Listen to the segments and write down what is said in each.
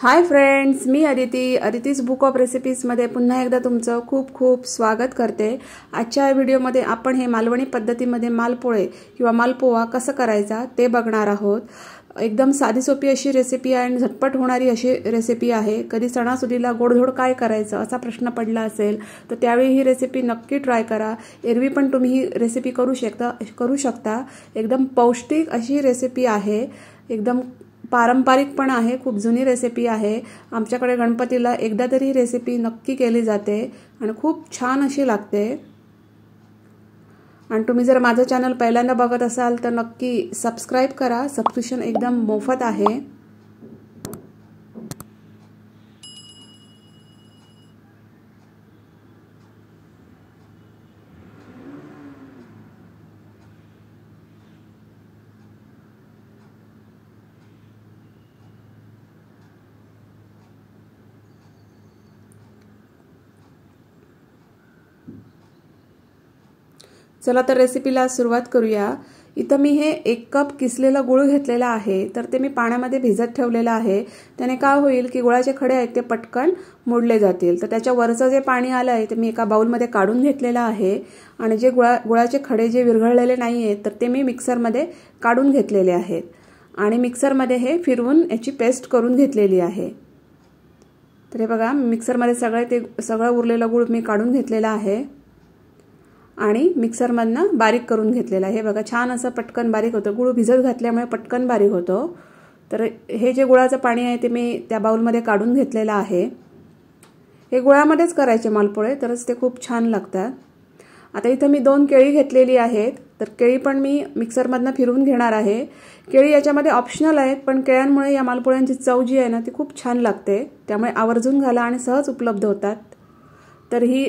हाय friends मी Aditi Aditi's book of रेसिपीजमध्ये पुन्हा एकदा तुमचं खूप खूप स्वागत करते आजच्या व्हिडिओमध्ये आपण हे मालवणी पद्धतीमध्ये मालपोळे किंवा मालपोहा कसं करायचा ते बघणार आहोत एकदम साधी सोपी अशी रेसिपी आहे आणि झटपट होणारी अशी रेसिपी आहे कधी सणासुदीला गोडधोड काय करायचं असा प्रश्न पडला असेल तर त्यावेळी ही रेसिपी नक्की ट्राय करा एरवी पण तुम्ही ही रेसिपी करू शकता करू शकता एकदम पौष्टिक अशी रेसिपी आहे एकदम पारंपरिक पण आहे खूप जुनी रेसिपी आहे आमच्याकडे गणपतीला एकदा तरी रेसिपी नक्की केली जाते आणि खूप छान अशी लागते आणि तुम्ही जर माझं चॅनल पहिल्यांदा बघत असाल तर नक्की सबस्क्राईब करा सबस्क्रिप्शन एकदम मोफत आहे चला तर रेसिपीला सुरुवात करूया इथं मी हे एक कप किसलेलं गुळ घेतलेला आहे तर ते मी पाण्यामध्ये भिजत ठेवलेलं आहे त्याने काय होईल की गुळाचे खडे आहेत ते पटकन मोडले जातील तर त्याच्यावरचं जे पाणी आलं आहे ते मी एका बाउलमध्ये काढून घेतलेलं आहे आणि जे गुळा गुळाचे खडे जे विरघळलेले नाही आहेत तर ते मी मिक्सरमध्ये काढून घेतलेले आहेत आणि मिक्सरमध्ये हे फिरवून याची पेस्ट करून घेतलेली आहे तर हे बघा मिक्सरमध्ये सगळे ते सगळं उरलेलं गूळ मी काढून घेतलेला आहे आणि मिक्सरमधनं बारीक करून घेतलेलं आहे हे बघा छान असं पटकन बारीक होतं गूळ भिजत घातल्यामुळे पटकन बारीक होतो तर हे जे गुळाचं पाणी आहे ते मी त्या बाऊलमध्ये काढून घेतलेलं आहे हे गुळामध्येच करायचे मालपोळे तरच ते खूप छान लागतात आता इथं मी दोन केळी घेतलेली आहेत तर केळी पण मी मिक्सरमधनं फिरवून घेणार आहे केळी याच्यामध्ये ऑप्शनल आहेत पण केळ्यांमुळे या मालपुळ्यांची चव जी आहे ना ती खूप छान लागते त्यामुळे आवर्जून घाला आणि सहज उपलब्ध होतात तर ही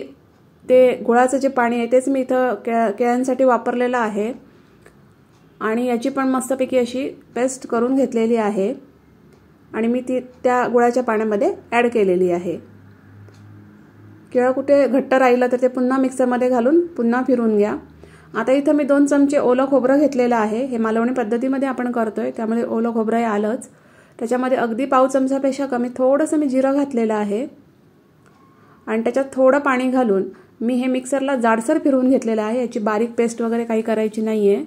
ते गुळाचं जे पाणी आहे तेच मी इथं केळ्या केळ्यांसाठी वापरलेलं आहे आणि याची पण मस्तपैकी अशी पेस्ट करून घेतलेली आहे आणि मी ती त्या गुळाच्या पाण्यामध्ये ॲड केलेली आहे केळं कुठे घट्ट राहिलं तर ते पुन्हा मिक्सरमध्ये घालून पुन्हा फिरून घ्या आता इथं मी दोन चमचे ओलं खोबरं घेतलेलं आहे हे मालवणी पद्धतीमध्ये आपण करतोय त्यामुळे ओलं खोबरं हे आलंच त्याच्यामध्ये अगदी पाव चमचापेक्षा कमी थोडंसं मी जिरं घातलेलं आहे आणि त्याच्यात थोडं पाणी घालून मी हे मिक्सरला जाडसर फिरवून घेतलेलं आहे याची बारीक पेस्ट वगैरे काही करायची नाही आहे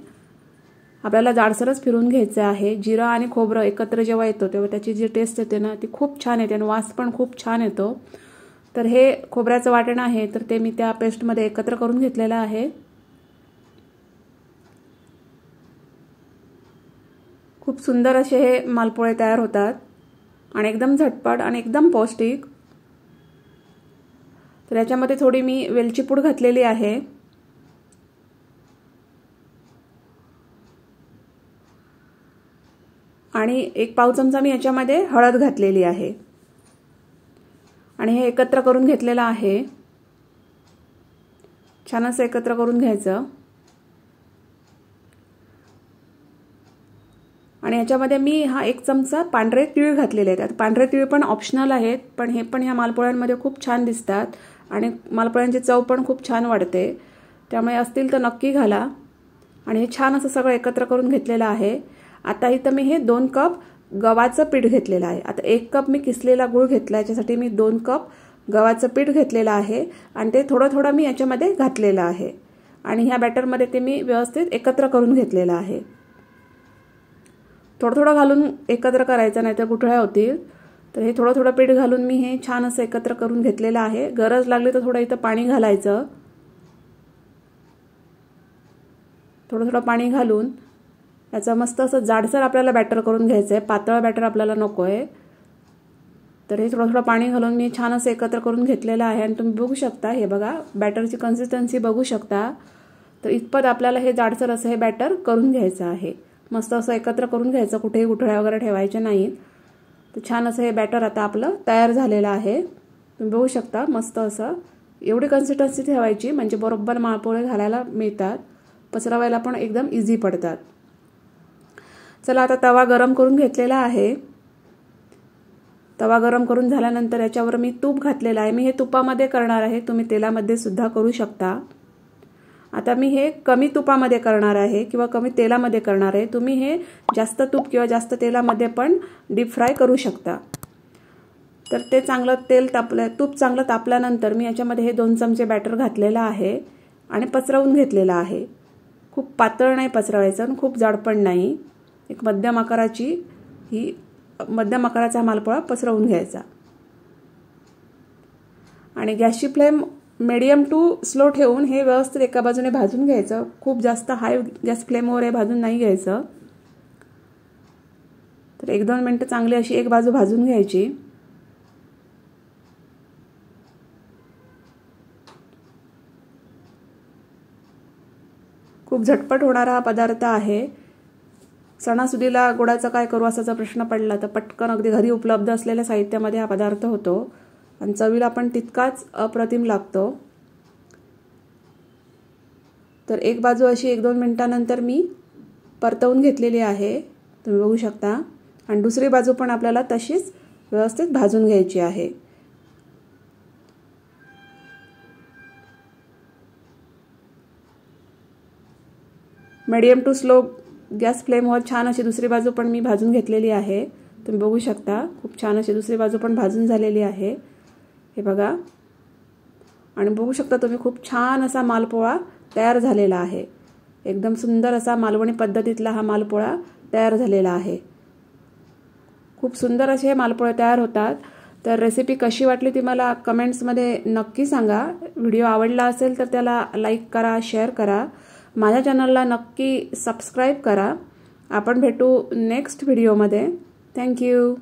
आपल्याला जाडसरच फिरवून घ्यायचं आहे जिरं आणि खोबरं एकत्र जेव्हा येतो तेव्हा त्याची जी टेस्ट येते ना ती खूप छान येते आणि वास पण खूप छान येतो तर हे खोबऱ्याचं वाटण आहे तर ते मी त्या पेस्टमध्ये एकत्र करून घेतलेलं आहे खूप सुंदर असे हे मालपोळे तयार होतात आणि एकदम झटपट आणि एकदम पौष्टिक तर याच्यामध्ये थोडी मी वेलची पूड घातलेली आहे आणि एक पाव चमचा मी याच्यामध्ये हळद घातलेली आहे आणि हे एकत्र करून घेतलेलं आहे छान असं एकत्र करून घ्यायचं आणि याच्यामध्ये मी हा एक चमचा पांढरे तिळ घातलेले आहेत पांढरे तिळ पण ऑप्शनल आहेत पण हे पण ह्या मालपोळ्यांमध्ये खूप छान दिसतात आणि मालपोळ्यांची चव पण खूप छान वाढते त्यामुळे असतील तर नक्की घाला आणि हे छान असं सगळं एकत्र करून घेतलेलं आहे आता इथं मी हे दोन कप गव्हाचं पीठ घेतलेलं आहे आता एक कप मी किसलेला गूळ घेतला याच्यासाठी मी दोन कप गव्हाचं पीठ घेतलेलं आहे आणि ते थोडं थोडं मी याच्यामध्ये घातलेलं आहे आणि ह्या बॅटरमध्ये ते मी व्यवस्थित एकत्र करून घेतलेलं आहे थोडं थोडं घालून एकत्र करायचं नाही तर गुठळ्या होतील तर हे थोडं थोडं पीठ घालून मी हे छान असं एकत्र करून घेतलेलं आहे गरज लागली तर थोडं इथं पाणी घालायचं थोडं थोडं पाणी घालून याचा मस्त असं जाडसर आपल्याला बॅटर करून घ्यायचं आहे पातळ बॅटर आपल्याला नको आहे तर हे थोडं थोडं पाणी घालून मी छान असं एकत्र करून घेतलेलं आहे आणि तुम्ही बघू शकता हे बघा बॅटरची कन्सिस्टन्सी बघू शकता तर इतपत आपल्याला हे जाडसर असं हे बॅटर करून घ्यायचं आहे मस्त असं एकत्र करून घ्यायचं कुठेही गुठळ्या वगैरे ठेवायच्या नाहीत तर छान असं हे बॅटर आता आपलं तयार झालेलं आहे तुम्ही बघू शकता मस्त असं एवढी कन्सिस्टन्सी ठेवायची म्हणजे बरोबर माळपोळे घालायला मिळतात पसरवायला पण एकदम इझी पडतात चला आता तवा गरम करून घेतलेला आहे तवा गरम करून झाल्यानंतर याच्यावर मी तूप घातलेलं आहे मी हे तुपामध्ये करणार आहे तुम्ही तेलामध्ये सुद्धा करू शकता आता मी हे कमी तुपामध्ये करणार आहे किंवा कमी तेलामध्ये करणार आहे तुम्ही हे जास्त तूप किंवा जास्त तेलामध्ये पण डीप फ्राय करू शकता तर ते चांगलं तेल तापलं तूप चांगलं तापल्यानंतर मी याच्यामध्ये हे दोन चमचे बॅटर घातलेलं आहे आणि पचरवून घेतलेलं आहे खूप पातळ नाही पचरवायचं आणि खूप जाड पण नाही एक मध्यम आकाराची ही मध्यम आकाराचा मालपोळा पसरवून घ्यायचा आणि गॅसची फ्लेम मिडियम टू स्लो ठेवून हे व्यवस्थित एका बाजूने भाजून घ्यायचं खूप जास्त हाय गॅस फ्लेमवर हे भाजून नाही घ्यायचं तर एक दोन मिनटं चांगली अशी एक बाजू भाजून घ्यायची खूप झटपट होणारा हा पदार्थ आहे सणासुदीला गोडाचा काय करू असाचा प्रश्न पडला तर पटकन अगदी घरी उपलब्ध असलेल्या साहित्यामध्ये हा पदार्थ होतो आणि चवीला पण तितकाच अप्रतिम लागतो तर एक बाजू अशी एक दोन मिनटानंतर मी परतवून घेतलेली आहे तुम्ही बघू शकता आणि दुसरी बाजू पण आपल्याला तशीच व्यवस्थित भाजून घ्यायची आहे मीडियम टू स्लो गॅस फ्लेमवर छान अशी दुसरी बाजू पण मी भाजून घेतलेली आहे तुम्ही बघू शकता खूप छान अशी दुसरी बाजू पण भाजून झालेली आहे हे बघा आणि बघू शकता तुम्ही खूप छान असा मालपोळा तयार झालेला आहे एकदम सुंदर असा मालवणी पद्धतीतला हा मालपोळा तयार झालेला आहे खूप सुंदर असे हे मालपोळे तयार होतात तर रेसिपी कशी वाटली ती मला कमेंट्समध्ये नक्की सांगा व्हिडिओ आवडला असेल तर त्याला लाईक करा शेअर करा माझ्या चॅनलला नक्की सबस्क्राईब करा आपण भेटू नेक्स्ट व्हिडिओमध्ये थँक्यू